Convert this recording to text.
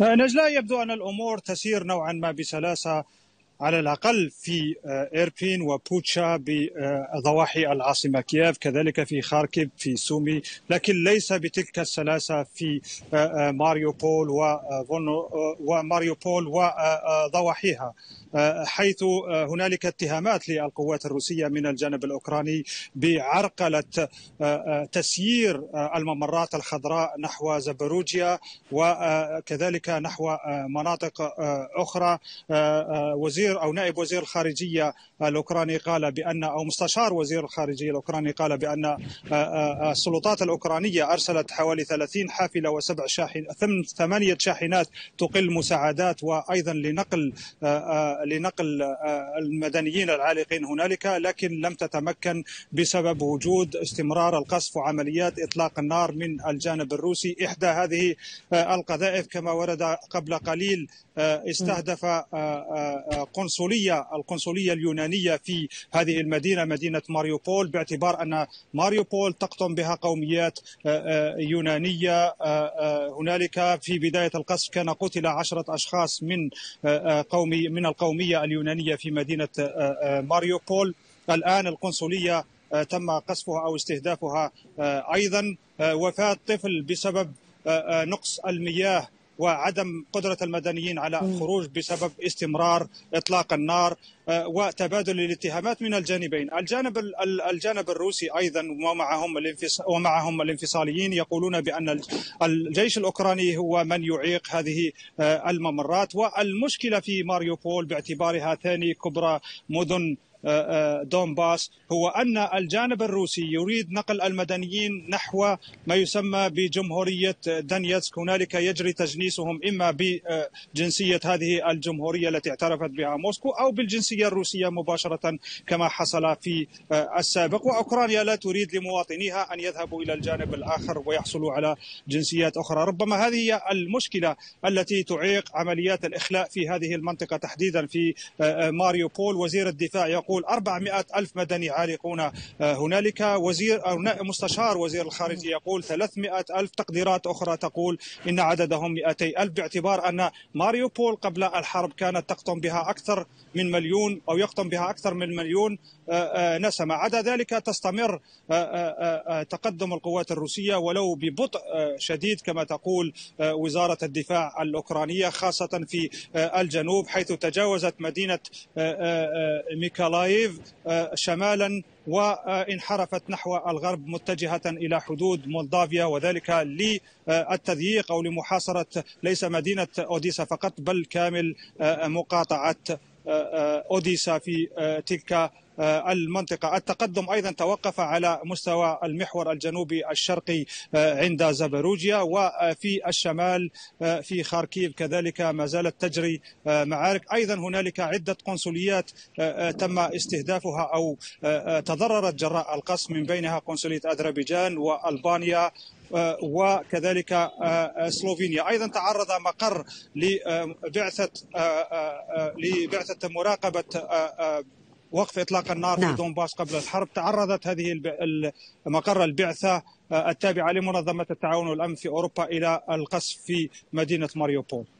نجلاء يبدو أن الأمور تسير نوعا ما بسلاسة على الأقل في آه، إيربين وبوتشا بضواحي العاصمة كييف كذلك في خاركيف في سومي لكن ليس بتلك السلاسة في آه، آه، ماريوبول وماريوبول وضواحيها آه، حيث آه، هنالك اتهامات للقوات الروسيه من الجانب الاوكراني بعرقله آه، تسيير الممرات الخضراء نحو زبروجيا وكذلك نحو مناطق اخرى وزير او نائب وزير الخارجيه الاوكراني قال بان او مستشار وزير الخارجيه الاوكراني قال بان السلطات الاوكرانيه ارسلت حوالي 30 حافله وسبع شاحن ثمانيه شاحنات تقل مساعدات وايضا لنقل لنقل آه، المدنيين العالقين هنالك لكن لم تتمكن بسبب وجود استمرار القصف وعمليات اطلاق النار من الجانب الروسي احدى هذه آه، القذائف كما ورد قبل قليل آه، استهدف قنصليه القنصليه اليونانيه في هذه المدينه مدينه ماريوبول باعتبار ان ماريوبول تقطن بها قوميات يونانيه هنالك في بدايه القصف كان قتل عشره اشخاص من قومي من القوم القومية اليونانية في مدينة آه، آه، ماريوبول الآن القنصلية آه، تم قصفها أو استهدافها أيضا وفاة طفل بسبب نقص المياه وعدم قدرة المدنيين على الخروج بسبب استمرار إطلاق النار آه، وتبادل الاتهامات من الجانبين الجانب الجانب الروسي ايضا ومعهم ومعهم الانفصاليين يقولون بان الجيش الاوكراني هو من يعيق هذه آه، الممرات والمشكله في ماريوبول باعتبارها ثاني كبرى مدن آه، آه، دونباس هو أن الجانب الروسي يريد نقل المدنيين نحو ما يسمى بجمهورية دانيتسك هنالك يجري تجنيسهم إما بجنسية هذه الجمهورية التي اعترفت بها موسكو أو بالجنسية الروسية مباشرة كما حصل في آه، السابق وأوكرانيا لا تريد لمواطنيها أن يذهبوا إلى الجانب الآخر ويحصلوا على جنسيات أخرى ربما هذه هي المشكلة التي تعيق عمليات الإخلاء في هذه المنطقة تحديدا في ماريوبول وزير الدفاع يقول يقول 400 ألف مدني عالقون آه، هنالك وزير أو مستشار وزير الخارجية يقول 300 ألف تقديرات أخرى تقول إن عددهم 200 ألف باعتبار أن ماريوبول قبل الحرب كانت تقطن بها أكثر من مليون أو يقطن بها أكثر من مليون آه، آه، نسمة عدا ذلك تستمر تقدم القوات الروسية ولو ببطء شديد كما تقول وزارة الدفاع الأوكرانية خاصة في الجنوب حيث تجاوزت مدينة ميكالا الطلايف آه، شمالا وانحرفت نحو الغرب متجهة إلى حدود مولدافيا وذلك للتضييق أو لمحاصرة ليس مدينة أوديسا فقط بل كامل آه، مقاطعة آه، آه، أوديسا في آه، تلك المنطقة التقدم أيضا توقف على مستوى المحور الجنوبي الشرقي عند زابروجيا وفي الشمال في خاركيف كذلك ما زالت تجري معارك أيضا هنالك عدة قنصليات تم استهدافها أو تضررت جراء القصف من بينها قنصلية أذربيجان وألبانيا آه، وكذلك آه، آه، سلوفينيا ايضا تعرض مقر لبعثه لبعثه مراقبه وقف اطلاق النار نعم. في دونباس قبل الحرب تعرضت هذه مقر البعثه التابعه لمنظمه التعاون والامن في اوروبا الى القصف في مدينه ماريوبول